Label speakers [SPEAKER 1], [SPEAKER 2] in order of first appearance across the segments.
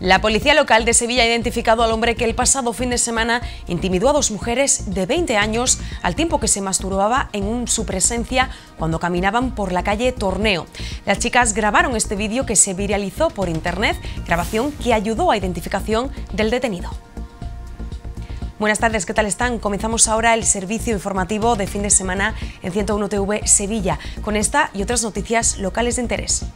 [SPEAKER 1] La policía local de Sevilla ha identificado al hombre que el pasado fin de semana intimidó a dos mujeres de 20 años al tiempo que se masturbaba en su presencia cuando caminaban por la calle Torneo. Las chicas grabaron este vídeo que se viralizó por internet, grabación que ayudó a identificación del detenido. Buenas tardes, ¿qué tal están? Comenzamos ahora el servicio informativo de fin de semana en 101 TV Sevilla con esta y otras noticias locales de interés.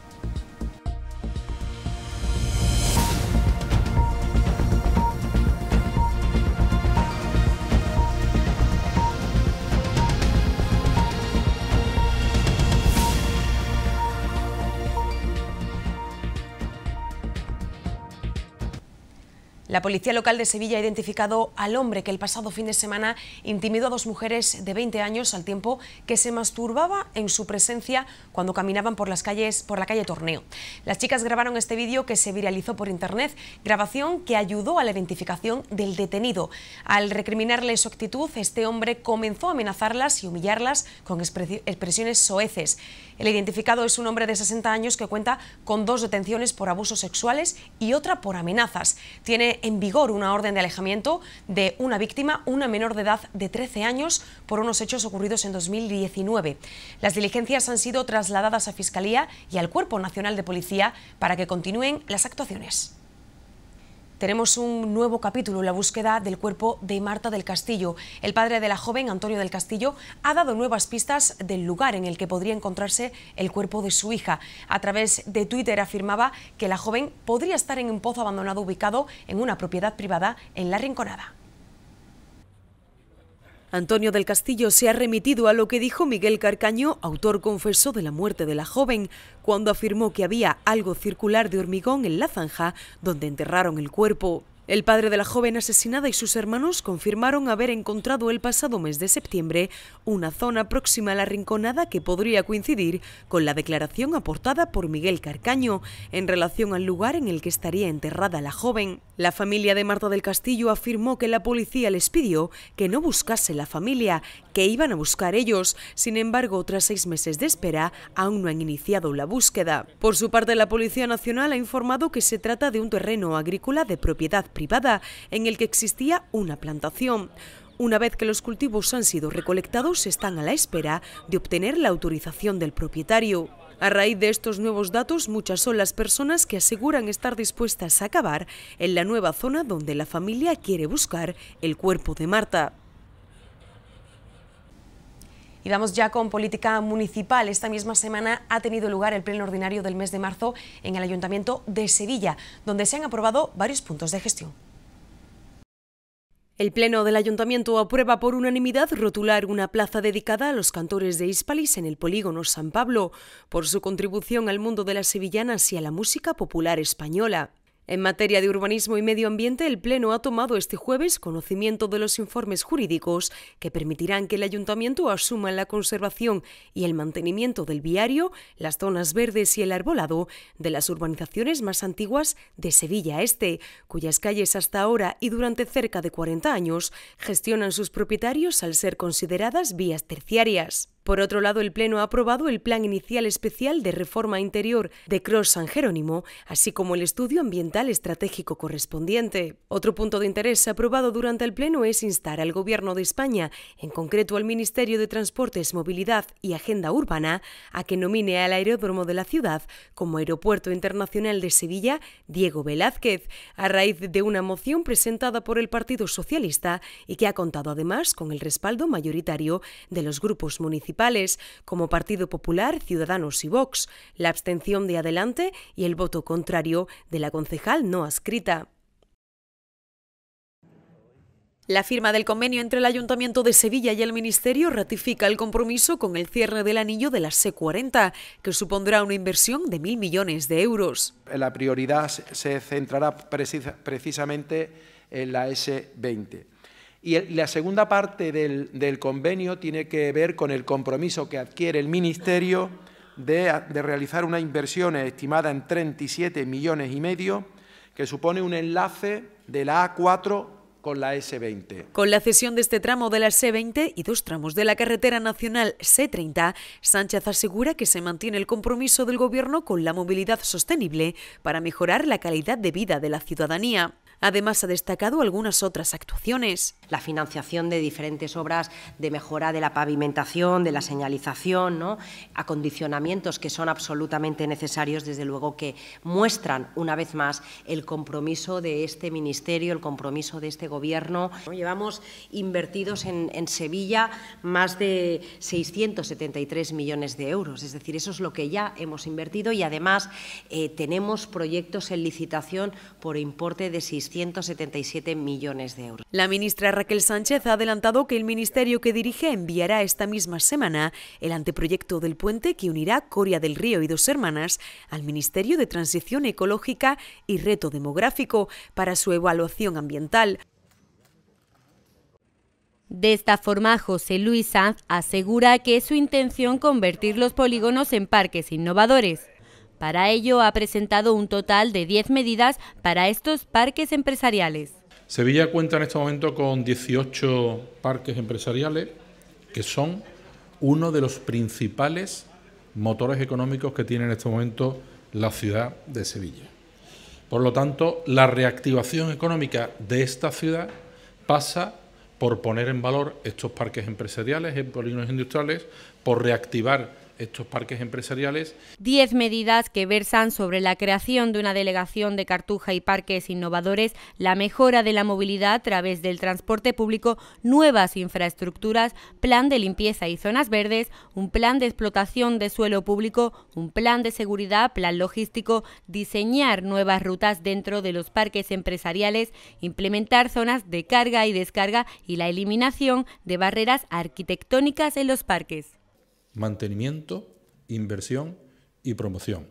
[SPEAKER 1] La policía local de Sevilla ha identificado al hombre que el pasado fin de semana intimidó a dos mujeres de 20 años al tiempo que se masturbaba en su presencia cuando caminaban por las calles por la calle Torneo. Las chicas grabaron este vídeo que se viralizó por internet, grabación que ayudó a la identificación del detenido. Al recriminarle su actitud, este hombre comenzó a amenazarlas y humillarlas con expresiones soeces. El identificado es un hombre de 60 años que cuenta con dos detenciones por abusos sexuales y otra por amenazas. Tiene en vigor una orden de alejamiento de una víctima, una menor de edad de 13 años, por unos hechos ocurridos en 2019. Las diligencias han sido trasladadas a Fiscalía y al Cuerpo Nacional de Policía para que continúen las actuaciones. Tenemos un nuevo capítulo, en la búsqueda del cuerpo de Marta del Castillo. El padre de la joven, Antonio del Castillo, ha dado nuevas pistas del lugar en el que podría encontrarse el cuerpo de su hija. A través de Twitter afirmaba que la joven podría estar en un pozo abandonado ubicado en una propiedad privada en La Rinconada. Antonio del Castillo se ha remitido a lo que dijo Miguel Carcaño, autor confeso de la muerte de la joven, cuando afirmó que había algo circular de hormigón en la zanja donde enterraron el cuerpo. El padre de la joven asesinada y sus hermanos confirmaron haber encontrado el pasado mes de septiembre una zona próxima a la rinconada que podría coincidir con la declaración aportada por Miguel Carcaño en relación al lugar en el que estaría enterrada la joven. La familia de Marta del Castillo afirmó que la policía les pidió que no buscase la familia, que iban a buscar ellos. Sin embargo, tras seis meses de espera, aún no han iniciado la búsqueda. Por su parte, la Policía Nacional ha informado que se trata de un terreno agrícola de propiedad privada en el que existía una plantación. Una vez que los cultivos han sido recolectados, están a la espera de obtener la autorización del propietario. A raíz de estos nuevos datos, muchas son las personas que aseguran estar dispuestas a acabar en la nueva zona donde la familia quiere buscar el cuerpo de Marta. Y vamos ya con política municipal. Esta misma semana ha tenido lugar el pleno ordinario del mes de marzo en el Ayuntamiento de Sevilla, donde se han aprobado varios puntos de gestión. El Pleno del Ayuntamiento aprueba por unanimidad rotular una plaza dedicada a los cantores de Hispalis en el polígono San Pablo por su contribución al mundo de las sevillanas y a la música popular española. En materia de urbanismo y medio ambiente, el Pleno ha tomado este jueves conocimiento de los informes jurídicos que permitirán que el Ayuntamiento asuma la conservación y el mantenimiento del viario, las zonas verdes y el arbolado de las urbanizaciones más antiguas de Sevilla Este, cuyas calles hasta ahora y durante cerca de 40 años gestionan sus propietarios al ser consideradas vías terciarias. Por otro lado, el Pleno ha aprobado el Plan Inicial Especial de Reforma Interior de Cross San Jerónimo, así como el estudio ambiental estratégico correspondiente. Otro punto de interés aprobado durante el Pleno es instar al Gobierno de España, en concreto al Ministerio de Transportes, Movilidad y Agenda Urbana, a que nomine al aeródromo de la ciudad como Aeropuerto Internacional de Sevilla Diego Velázquez, a raíz de una moción presentada por el Partido Socialista y que ha contado además con el respaldo mayoritario de los grupos municipales como Partido Popular, Ciudadanos y Vox, la abstención de Adelante y el voto contrario de la concejal no adscrita. La firma del convenio entre el Ayuntamiento de Sevilla y el Ministerio ratifica el compromiso con el cierre del anillo de la C40, que supondrá una inversión de mil millones de euros. La prioridad se centrará precisamente en la S20.
[SPEAKER 2] Y la segunda parte del, convenio tiene que ver con el compromiso que adquiere el Ministerio de, de realizar una inversión estimada en 37 millones y medio, que supone un enlace de la A4 con la S20.
[SPEAKER 1] Con la cesión de este tramo de la S20 y dos tramos de la carretera nacional C30, Sánchez asegura que se mantiene el compromiso del Gobierno con la movilidad sostenible para mejorar la calidad de vida de la ciudadanía. Además, ha destacado algunas otras actuaciones la financiación de diferentes obras de mejora de la pavimentación, de la señalización, ¿no? acondicionamientos que son absolutamente necesarios, desde luego que muestran una vez más el compromiso de este ministerio, el compromiso de este gobierno. Llevamos invertidos en, Sevilla más de 673 millones de euros, es decir, eso es lo que ya hemos invertido y además eh, tenemos proyectos en licitación por importe de 677 millones de euros. La ministra Raquel Sánchez ha adelantado que el ministerio que dirige enviará esta misma semana el anteproyecto del puente que unirá Coria del Río y Dos Hermanas al Ministerio de Transición
[SPEAKER 3] Ecológica y Reto Demográfico para su evaluación ambiental. De esta forma, José Luis Sanz asegura que es su intención convertir los polígonos en parques innovadores. Para ello ha presentado un total de 10 medidas para estos parques empresariales.
[SPEAKER 4] Sevilla cuenta en este momento con 18 parques empresariales que son uno de los principales motores económicos que tiene en este momento la ciudad de Sevilla. Por lo tanto, la reactivación económica de esta ciudad pasa por poner en valor estos parques empresariales, polígonos industriales, por reactivar estos parques empresariales.
[SPEAKER 3] Diez medidas que versan sobre la creación de una delegación de Cartuja y parques innovadores, la mejora de la movilidad a través del transporte público, nuevas infraestructuras, plan de limpieza y zonas verdes, un plan de explotación de suelo público, un plan de seguridad, plan logístico, diseñar nuevas rutas dentro de los parques empresariales, implementar zonas de carga y descarga y la eliminación de barreras arquitectónicas en los parques
[SPEAKER 4] mantenimiento, inversión y promoción.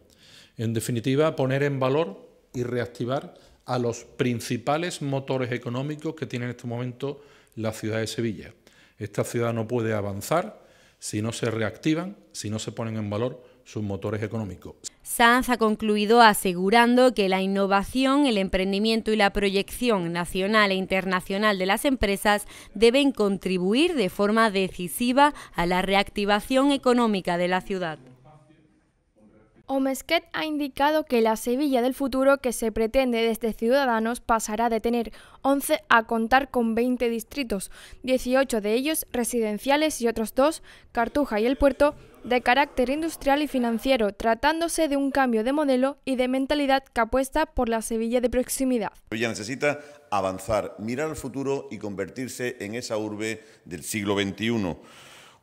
[SPEAKER 4] En definitiva, poner en valor y reactivar a los principales motores económicos que tiene en este momento la ciudad de Sevilla. Esta ciudad no puede avanzar si no se reactivan, si no se ponen en valor sus motores económicos.
[SPEAKER 3] Sanz ha concluido asegurando que la innovación, el emprendimiento y la proyección nacional e internacional de las empresas deben contribuir de forma decisiva a la reactivación económica de la ciudad.
[SPEAKER 5] Omesquet ha indicado que la Sevilla del futuro que se pretende desde Ciudadanos pasará de tener 11 a contar con 20 distritos, 18 de ellos residenciales y otros dos, Cartuja y El Puerto, de carácter industrial y financiero, tratándose de un cambio de modelo y de mentalidad que apuesta por la Sevilla de proximidad.
[SPEAKER 6] Sevilla necesita avanzar, mirar al futuro y convertirse en esa urbe del siglo XXI.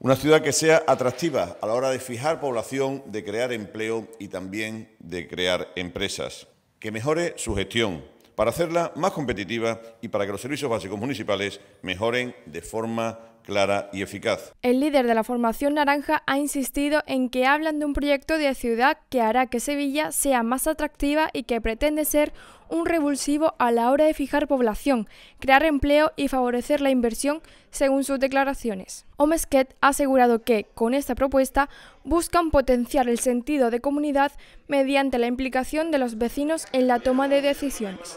[SPEAKER 6] Una ciudad que sea atractiva a la hora de fijar población, de crear empleo y también de crear empresas. Que mejore su gestión para hacerla más competitiva y para que los servicios básicos municipales mejoren de forma clara y eficaz.
[SPEAKER 5] El líder de la formación naranja ha insistido en que hablan de un proyecto de ciudad que hará que Sevilla sea más atractiva y que pretende ser un revulsivo a la hora de fijar población, crear empleo y favorecer la inversión, según sus declaraciones. Omesquet ha asegurado que, con esta propuesta, buscan potenciar el sentido de comunidad mediante la implicación de los vecinos en la toma de decisiones.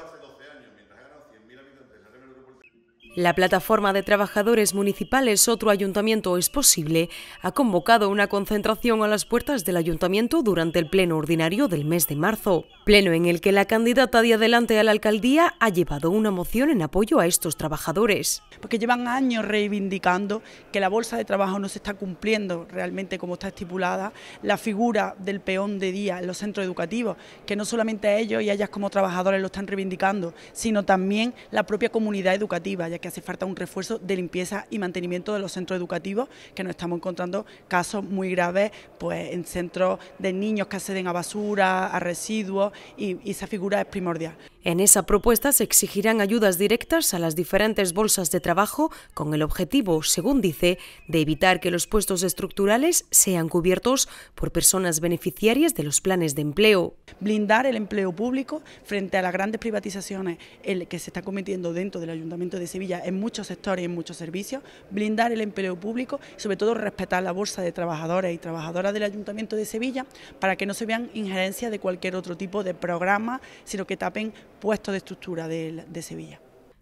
[SPEAKER 1] La plataforma de trabajadores municipales Otro Ayuntamiento es Posible ha convocado una concentración a las puertas del ayuntamiento durante el pleno ordinario del mes de marzo, pleno en el
[SPEAKER 3] que la candidata de
[SPEAKER 1] adelante a la alcaldía ha llevado una moción en apoyo a estos trabajadores.
[SPEAKER 3] Porque llevan años reivindicando que la bolsa de trabajo no se está cumpliendo realmente como está estipulada, la figura del peón de día en los centros educativos, que no solamente ellos y ellas como trabajadores lo están reivindicando, sino también la propia comunidad educativa, que hace falta un refuerzo de limpieza y mantenimiento de los centros educativos, que nos estamos encontrando casos muy graves pues, en centros de niños que acceden a basura, a residuos, y, esa
[SPEAKER 1] figura es primordial. En esa propuesta se exigirán ayudas directas a las diferentes bolsas de trabajo con el objetivo, según dice, de evitar que los puestos estructurales sean cubiertos por personas beneficiarias de los planes de empleo. Blindar el empleo público
[SPEAKER 3] frente a las grandes privatizaciones que se está cometiendo dentro del Ayuntamiento de Sevilla en muchos sectores y en muchos servicios, blindar el empleo público y sobre todo respetar la bolsa de trabajadores y trabajadoras del Ayuntamiento de Sevilla para que no se vean injerencias de cualquier otro tipo de programa, sino que tapen puestos de estructura de Sevilla.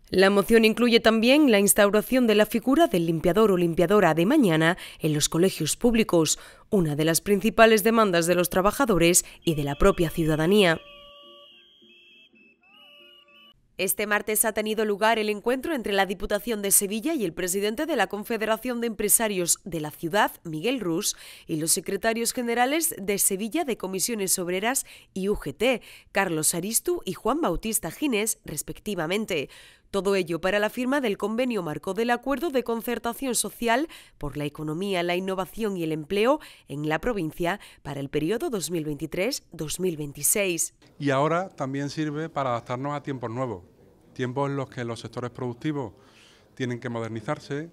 [SPEAKER 1] La moción incluye también la instauración de la figura del limpiador o limpiadora de mañana en los colegios públicos, una de las principales demandas de los trabajadores y de la propia ciudadanía. Este martes ha tenido lugar el encuentro entre la Diputación de Sevilla y el presidente de la Confederación de Empresarios de la ciudad, Miguel Rus, y los secretarios generales de Sevilla de Comisiones Obreras y UGT, Carlos Aristu y Juan Bautista Gines, respectivamente. Todo ello para la firma del convenio marco del Acuerdo de Concertación Social por la Economía, la Innovación y el Empleo en la provincia para el periodo 2023-2026.
[SPEAKER 4] Y ahora también sirve para adaptarnos a tiempos nuevos, tiempos en los que los sectores productivos tienen que modernizarse,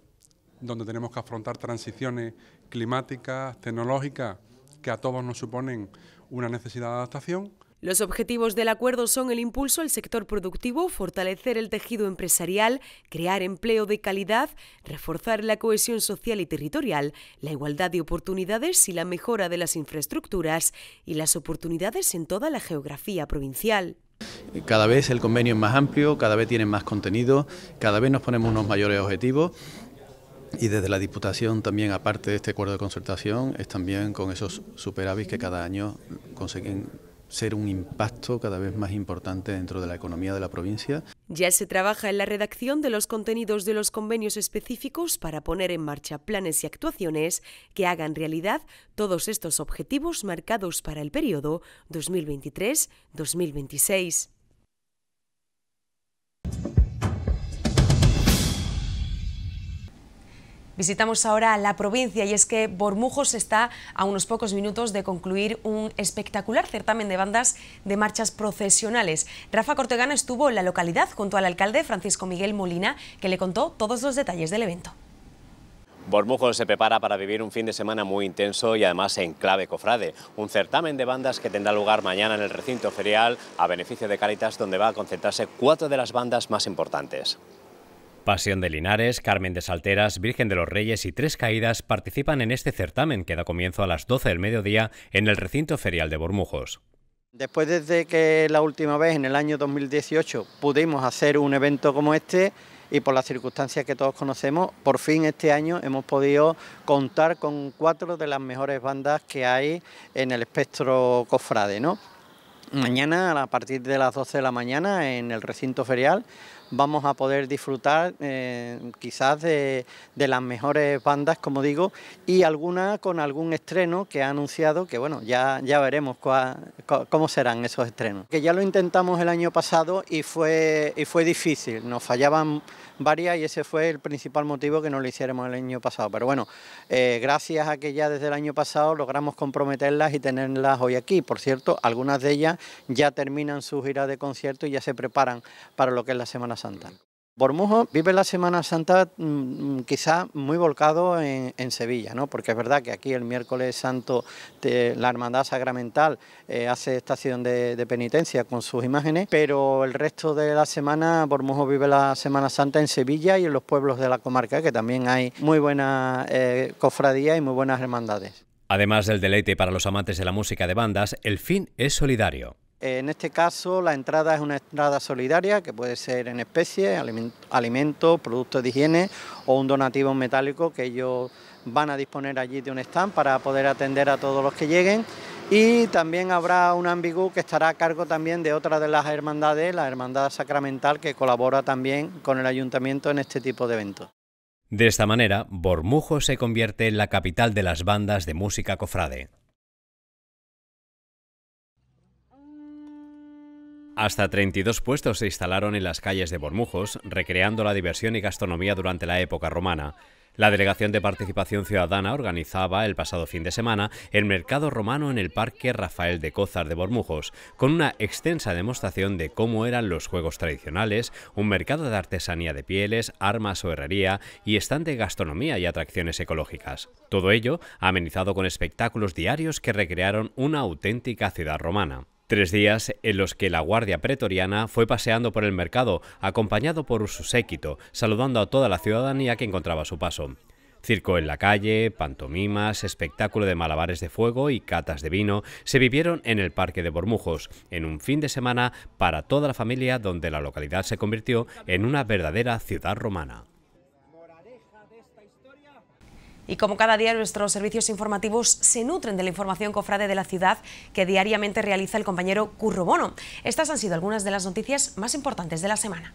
[SPEAKER 4] donde tenemos que afrontar transiciones climáticas, tecnológicas, que a todos nos suponen una necesidad de adaptación
[SPEAKER 1] los objetivos del acuerdo son el impulso al sector productivo, fortalecer el tejido empresarial, crear empleo de calidad, reforzar la cohesión social y territorial, la igualdad de oportunidades y la mejora de las infraestructuras y las oportunidades en toda la geografía provincial.
[SPEAKER 2] Cada vez el convenio es más amplio, cada vez tiene más contenido, cada vez nos ponemos unos mayores objetivos y desde la Diputación también, aparte de este acuerdo de concertación, es también con esos superávit que cada año consiguen ser un impacto cada vez más importante dentro de la economía de la provincia.
[SPEAKER 1] Ya se trabaja en la redacción de los contenidos de los convenios específicos para poner en marcha planes y actuaciones que hagan realidad todos estos objetivos marcados para el periodo 2023-2026. Visitamos ahora la provincia y es que Bormujos está a unos pocos minutos de concluir un espectacular certamen de bandas de marchas procesionales. Rafa Cortegana estuvo en la localidad junto al alcalde Francisco Miguel Molina, que le contó todos los detalles del evento.
[SPEAKER 7] Bormujos se prepara para vivir un fin de semana muy intenso y además en clave cofrade, un certamen de bandas que tendrá lugar mañana en el recinto ferial a beneficio de Cáritas donde va a concentrarse cuatro de las bandas más importantes. Pasión de Linares, Carmen de Salteras, Virgen de los Reyes y Tres Caídas participan en este certamen que da comienzo a las 12 del mediodía en el recinto ferial de Bormujos.
[SPEAKER 8] Después de que la última vez, en el año 2018, pudimos hacer un evento como este y por las circunstancias que todos conocemos, por fin este año hemos podido contar con cuatro de las mejores bandas que hay en el espectro cofrade. ¿no? Mañana, a partir de las 12 de la mañana, en el recinto ferial, vamos a poder disfrutar eh, quizás de, las mejores bandas, como digo, y alguna con algún estreno que ha anunciado, que bueno, ya, ya veremos cómo serán esos estrenos. Que ya lo intentamos el año pasado y fue, y fue difícil, nos fallaban varias y ese fue el principal motivo que no lo hiciéramos el año pasado. Pero bueno, eh, gracias a que ya desde el año pasado logramos comprometerlas y tenerlas hoy aquí. Por cierto, algunas de ellas ya terminan su gira de concierto y ya se preparan para lo que es la Semana Santa. Bormujo vive la Semana Santa mm, mm, quizá muy volcado en, Sevilla, ¿no? porque es verdad que aquí el miércoles santo la Hermandad Sacramental eh, hace estación de, penitencia con sus imágenes, pero el resto de la semana Bormujo vive la Semana Santa en Sevilla y en los pueblos de la comarca, que también hay muy buenas eh, cofradía cofradías y muy buenas hermandades.
[SPEAKER 7] Además del deleite para los amantes de la música de bandas, el fin es solidario.
[SPEAKER 8] En este caso, la entrada es una entrada solidaria que puede ser en especie, alimentos, productos de higiene o un donativo metálico que ellos van a disponer allí de un stand para poder atender a todos los que lleguen. Y también habrá un ambigú que estará a cargo también de otra de las hermandades, la Hermandad Sacramental, que colabora también con el ayuntamiento en este tipo de
[SPEAKER 7] eventos. De esta manera, Bormujo se convierte en la capital de las bandas de música cofrade. Hasta 32 puestos se instalaron en las calles de Bormujos, recreando la diversión y gastronomía durante la época romana. La Delegación de Participación Ciudadana organizaba el pasado fin de semana el mercado romano en el Parque Rafael de Cózar de Bormujos, con una extensa demostración de cómo eran los juegos tradicionales, un mercado de artesanía de pieles, armas o herrería y stand de gastronomía y atracciones ecológicas. Todo ello amenizado con espectáculos diarios que recrearon una auténtica ciudad romana. Tres días en los que la Guardia Pretoriana fue paseando por el mercado, acompañado por su séquito, saludando a toda la ciudadanía que encontraba su paso. Circo en la calle, pantomimas, espectáculo de malabares de fuego y catas de vino se vivieron en el Parque de Bormujos, en un fin de semana para toda la familia donde la localidad se convirtió en una verdadera ciudad romana.
[SPEAKER 1] Y como cada día nuestros servicios informativos se nutren de la información cofrade de la ciudad que diariamente realiza el compañero Curro Bono. Estas han sido algunas de las noticias más importantes de la semana.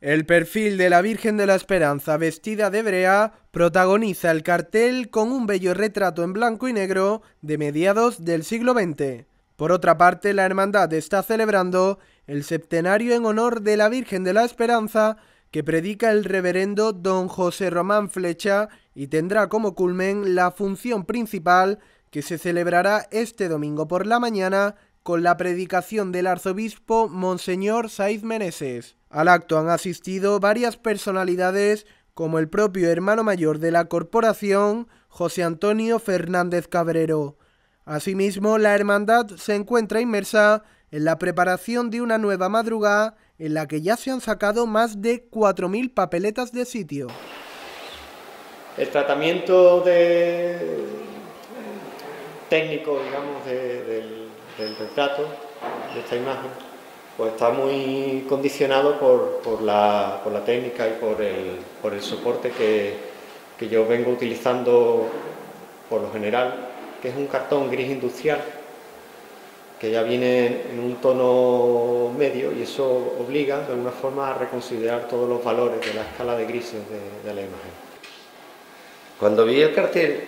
[SPEAKER 2] El perfil de la Virgen de la Esperanza vestida de brea protagoniza el cartel con un bello retrato en blanco y negro de mediados del siglo XX. Por otra parte, la hermandad está celebrando el septenario en honor de la Virgen de la Esperanza que predica el reverendo don José Román Flecha y tendrá como culmen la función principal que se celebrará este domingo por la mañana con la predicación del arzobispo Monseñor Saiz Meneses. Al acto han asistido varias personalidades como el propio hermano mayor de la corporación, José Antonio Fernández Cabrero. Asimismo, la hermandad se encuentra inmersa en la preparación de una nueva madrugada en la que ya se han sacado más de 4.000 papeletas de sitio.
[SPEAKER 9] El tratamiento técnico, digamos, del, retrato, de esta imagen, pues está muy condicionado por, la, técnica y por el, soporte que yo vengo utilizando por lo general, que es un cartón gris industrial que ya viene en un tono medio y eso obliga de alguna forma a reconsiderar todos los valores de la escala de grises de, la imagen. Cuando vi el cartel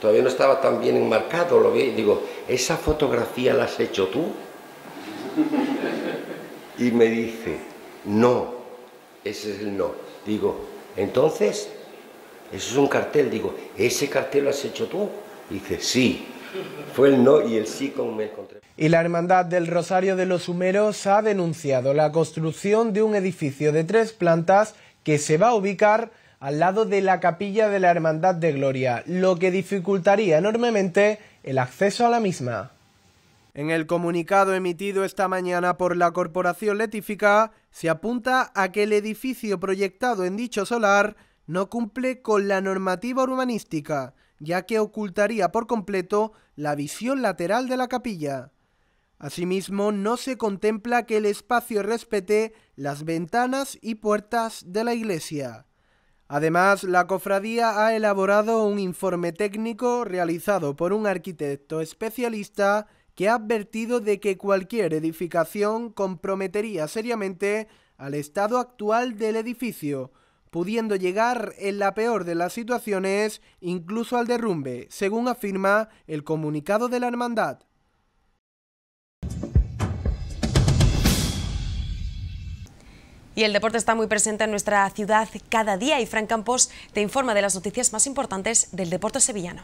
[SPEAKER 9] todavía no estaba tan bien enmarcado, lo vi y digo, ¿esa fotografía la has hecho tú? Y me dice, no, ese es el no. Digo, entonces, eso es un cartel, digo, ¿ese cartel lo has hecho tú? dice, sí. Fue el no y el sí como me encontré
[SPEAKER 2] y la Hermandad del Rosario de los Humeros ha denunciado la construcción de un edificio de tres plantas que se va a ubicar al lado de la capilla de la Hermandad de Gloria, lo que dificultaría enormemente el acceso a la misma. En el comunicado emitido esta mañana por la Corporación Letífica, se apunta a que el edificio proyectado en dicho solar no cumple con la normativa urbanística, ya que ocultaría por completo la visión lateral de la capilla. Asimismo, no se contempla que el espacio respete las ventanas y puertas de la iglesia. Además, la cofradía ha elaborado un informe técnico realizado por un arquitecto especialista que ha advertido de que cualquier edificación comprometería seriamente al estado actual del edificio, pudiendo llegar en la peor de las situaciones incluso al derrumbe, según afirma el comunicado de la Hermandad.
[SPEAKER 1] Y el deporte está muy presente en nuestra ciudad cada día y Fran Campos te informa de las noticias más importantes del deporte sevillano.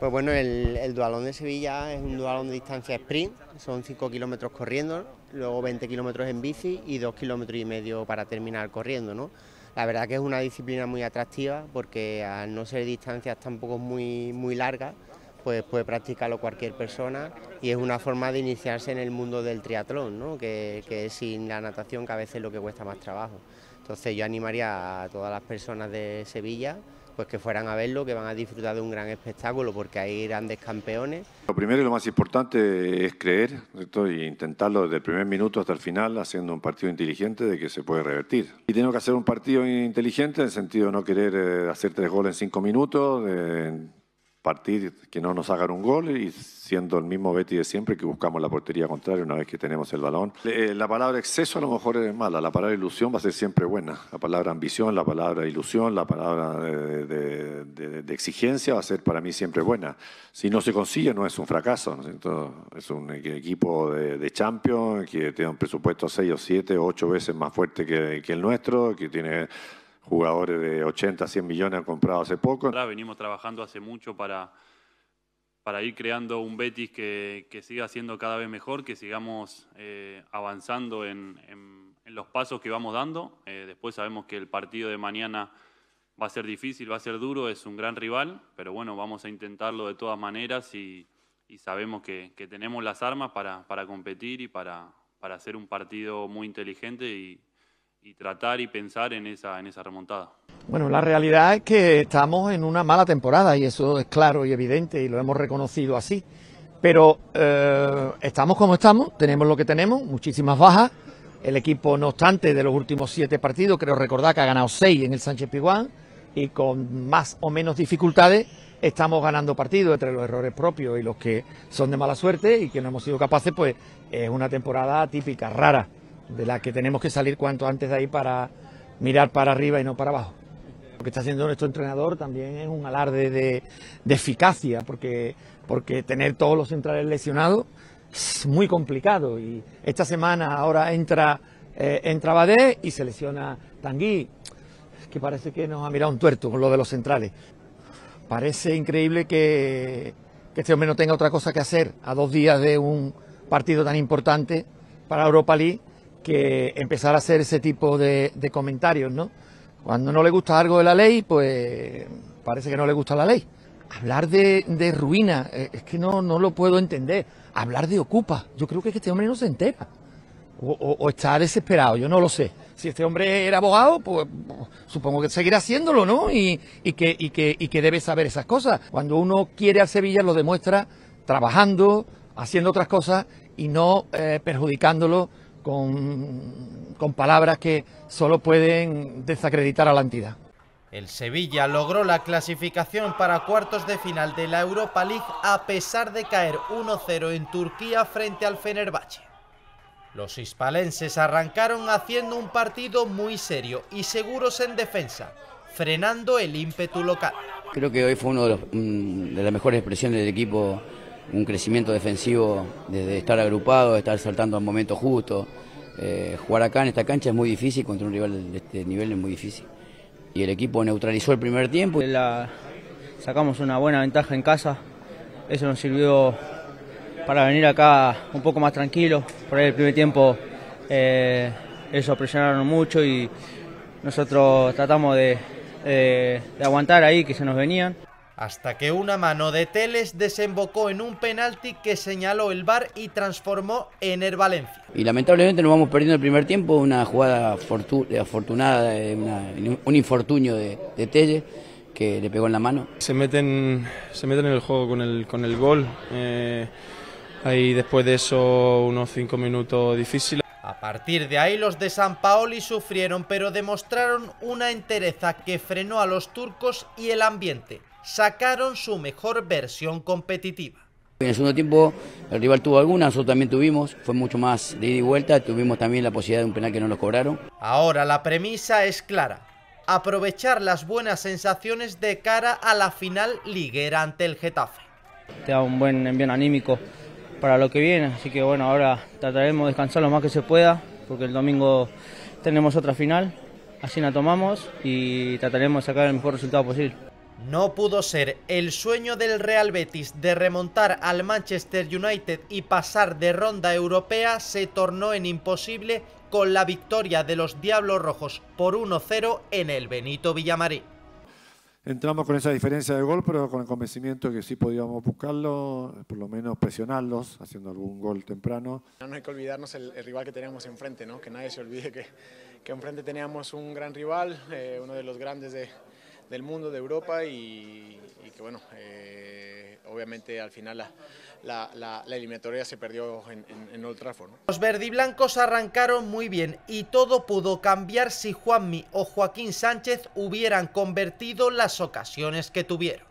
[SPEAKER 10] Pues bueno, el, dualón de Sevilla es un dualón de distancia sprint, son 5 kilómetros corriendo, luego 20 kilómetros en bici y 2 kilómetros y medio para terminar corriendo. La verdad que es una disciplina muy atractiva porque al no ser distancias tampoco muy, muy largas, pues puede practicarlo cualquier persona y es una forma de iniciarse en el mundo del triatlón, ¿no? que, es sin la natación que a veces es lo que cuesta más trabajo. Entonces yo animaría a todas las personas de Sevilla pues que fueran a verlo, que van a disfrutar de un gran espectáculo porque hay grandes campeones.
[SPEAKER 6] Lo primero y lo más importante es creer y intentarlo desde el primer minuto hasta el final haciendo un partido inteligente de que se puede revertir. Y tengo que hacer un partido inteligente en el sentido de no querer eh, hacer tres goles en cinco minutos, partir, que no nos hagan un gol y siendo el mismo Betty de siempre que buscamos la portería contraria una vez que tenemos el balón. Eh, la palabra exceso a lo mejor es mala, la palabra ilusión va a ser siempre buena. La palabra ambición, la palabra ilusión, la palabra de, exigencia va a ser para mí siempre buena. Si no se consigue no es un fracaso, Entonces, es un e-, equipo de, Champions que tiene un presupuesto 6 o 7 o 8 veces más fuerte que el nuestro, que tiene jugadores de 80, 100 millones han comprado hace poco. Venimos trabajando hace mucho para, para ir creando un Betis que, que siga siendo cada vez mejor, que sigamos eh, avanzando en, en, los pasos que vamos dando. Eh, después sabemos que el partido de mañana va a ser difícil, va a ser duro, es un gran rival, pero bueno, vamos a intentarlo de todas maneras y, y sabemos que, que, tenemos las armas para, para competir y para, para hacer un partido muy inteligente y, y tratar y pensar en esa, en esa remontada.
[SPEAKER 9] Bueno, la realidad es que estamos en una mala temporada y eso es claro y evidente y lo hemos reconocido así. Pero eh, estamos como estamos, tenemos lo que tenemos, muchísimas bajas. El equipo, no obstante, de los últimos siete partidos, creo recordar que ha ganado seis en el Sánchez Piguán y con más o menos dificultades estamos ganando partidos entre los errores propios y los que son de mala suerte y que no hemos sido capaces, pues es una temporada típica, rara de la que tenemos que salir cuanto antes de ahí para mirar para arriba y no para abajo. Lo que está haciendo nuestro entrenador también es un alarde de, eficacia, porque, porque tener todos los centrales lesionados es muy complicado. Y esta semana ahora entra, eh, entra Badé y se lesiona Tanguy, que parece que nos ha mirado un tuerto con lo de los centrales. Parece increíble que, que este hombre no tenga otra cosa que hacer a dos días de un partido tan importante para Europa League que empezar a hacer ese tipo de, comentarios, ¿no? Cuando no le gusta algo de la ley, pues parece que no le gusta la ley. Hablar de, ruina, eh, es que no, no lo puedo entender. Hablar de ocupa, yo creo que, es este hombre no se entera. O, está desesperado, yo no lo sé. Si este hombre era abogado, pues supongo que seguirá haciéndolo, ¿no? Y, que, que, debe saber esas cosas. Cuando uno quiere a Sevilla, lo demuestra trabajando, haciendo otras cosas y no eh, perjudicándolo con, palabras que solo pueden desacreditar a la entidad. El
[SPEAKER 10] Sevilla logró la clasificación para cuartos de final de la Europa League a pesar de caer 1-0 en Turquía frente al Fenerbahce. Los hispalenses arrancaron haciendo un partido muy serio y seguros en defensa, frenando el ímpetu local.
[SPEAKER 3] Creo que hoy fue una mm, de, las mejores expresiones del equipo un crecimiento defensivo desde estar agrupado, estar saltando al momento justo. Eh, jugar acá en esta cancha es muy difícil, contra un rival de este nivel es muy difícil. Y el equipo neutralizó el primer tiempo. sacamos una buena ventaja en casa, eso nos
[SPEAKER 10] sirvió para venir acá un poco más tranquilo. Por ahí el primer tiempo eso eh, presionaron mucho y nosotros tratamos de aguantar ahí que se nos venían hasta que una mano de Teles desembocó en un penalti que señaló el VAR y transformó en el Valencia.
[SPEAKER 3] Y lamentablemente nos vamos perdiendo el primer tiempo, una jugada eh, afortunada, eh, un infortunio de, de que le pegó en la mano.
[SPEAKER 10] Se meten, se meten en el juego con el, con el gol. Eh, ahí después de eso unos cinco minutos difíciles. A partir de ahí los de San Paoli sufrieron, pero demostraron una entereza que frenó a los turcos y el ambiente sacaron su mejor versión competitiva.
[SPEAKER 3] En el segundo tiempo el rival tuvo algunas, nosotros también tuvimos, fue mucho más de ida y vuelta, tuvimos también la posibilidad de un penal que no lo cobraron.
[SPEAKER 10] Ahora la premisa es clara, aprovechar las buenas sensaciones de cara a la final liguera ante el Getafe. Te da un buen envío anímico para lo que viene, así que bueno, ahora trataremos de descansar lo más que se pueda, porque el domingo tenemos otra final, así la tomamos y trataremos de sacar el mejor resultado posible. No pudo ser el sueño del Real Betis de remontar al Manchester United y pasar de ronda europea se tornó en imposible con la victoria de los Diablos Rojos por 1-0 en el Benito Villamarín.
[SPEAKER 6] Entramos con esa diferencia de gol, pero con el convencimiento de que sí podíamos buscarlo, por lo menos presionarlos, haciendo algún gol temprano.
[SPEAKER 9] No hay que olvidarnos el, rival que teníamos enfrente, ¿no? que nadie se olvide que, que enfrente teníamos un gran rival, eh, uno de los grandes de, del mundo, de Europa y, que bueno, eh, obviamente al final la, eliminatoria se perdió en, en, en Old Trafford. ¿no?
[SPEAKER 10] Los verdiblancos arrancaron muy bien y todo pudo cambiar si Juanmi o Joaquín Sánchez hubieran convertido las ocasiones que tuvieron.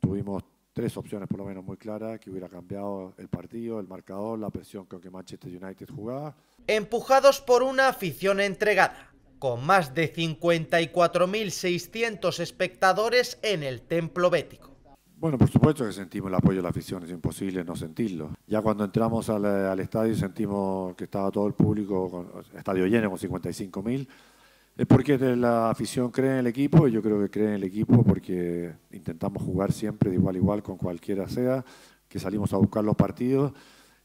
[SPEAKER 6] Tuvimos tres opciones por lo menos muy claras que hubiera cambiado el partido, el marcador, la presión con que Manchester United jugaba.
[SPEAKER 10] Empujados por una afición entregada con más de 54.600 espectadores en el Templo Bético.
[SPEAKER 6] Bueno, por supuesto que sentimos el apoyo de la afición, es imposible no sentirlo. Ya cuando entramos al, eh, estadio sentimos que estaba todo el público, estadio lleno con 55.000, es porque la afición cree en el equipo y yo creo que cree en el equipo porque intentamos jugar siempre de igual a igual con cualquiera sea, que salimos a buscar los partidos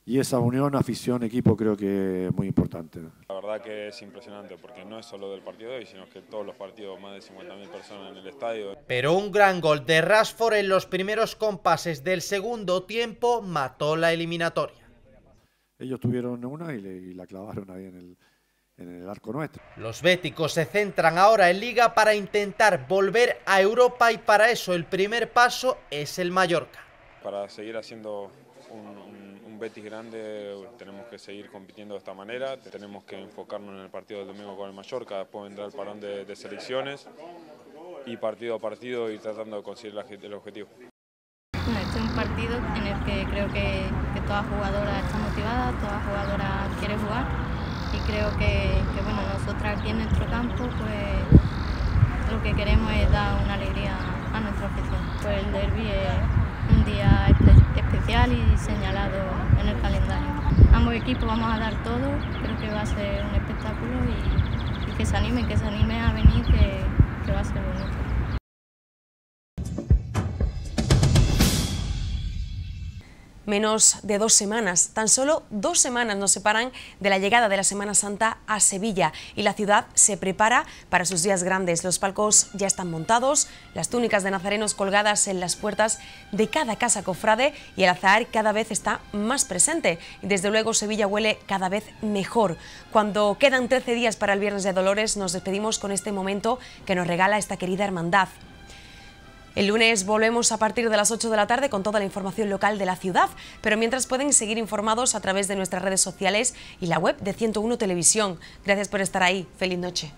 [SPEAKER 6] y esa unión afición-equipo creo que es muy importante. La verdad que es impresionante porque no es solo del partido de hoy, sino que todos los partidos, más de 50.000 personas en el estadio.
[SPEAKER 10] Pero un gran gol de Rashford en los primeros compases del segundo tiempo mató la eliminatoria.
[SPEAKER 6] Ellos tuvieron una y, la clavaron ahí en el, en el arco nuestro.
[SPEAKER 10] Los béticos se centran ahora en Liga para intentar volver a Europa y para eso el primer paso es el Mallorca.
[SPEAKER 6] Para seguir haciendo un, betis grande tenemos que seguir compitiendo de esta manera, tenemos que enfocarnos en el partido del domingo con el Mallorca, después vendrá el parón de, selecciones y partido a partido y tratando de conseguir el objetivo.
[SPEAKER 5] este es un partido en el que creo que, toda jugadora está motivada, toda jugadora quiere jugar y creo que, que bueno, nosotras aquí en nuestro campo pues lo que queremos es dar una alegría a nuestro equipo. Pues el derby es y señalado en el calendario. Ambos equipos vamos a dar todo, creo que va a ser un espectáculo y, que se anime, que se anime a venir, que, que va a ser bonito.
[SPEAKER 1] Menos de dos semanas, tan solo dos semanas nos separan de la llegada de la Semana Santa a Sevilla y la ciudad se prepara para sus días grandes. Los palcos ya están montados, las túnicas de nazarenos colgadas en las puertas de cada casa cofrade y el azahar cada vez está más presente. Desde luego Sevilla huele cada vez mejor. Cuando quedan 13 días para el Viernes de Dolores nos despedimos con este momento que nos regala esta querida hermandad, el lunes volvemos a partir de las 8 de la tarde con toda la información local de la ciudad, pero mientras pueden seguir informados a través de nuestras redes sociales y la web de 101 Televisión. Gracias por estar ahí. Feliz noche.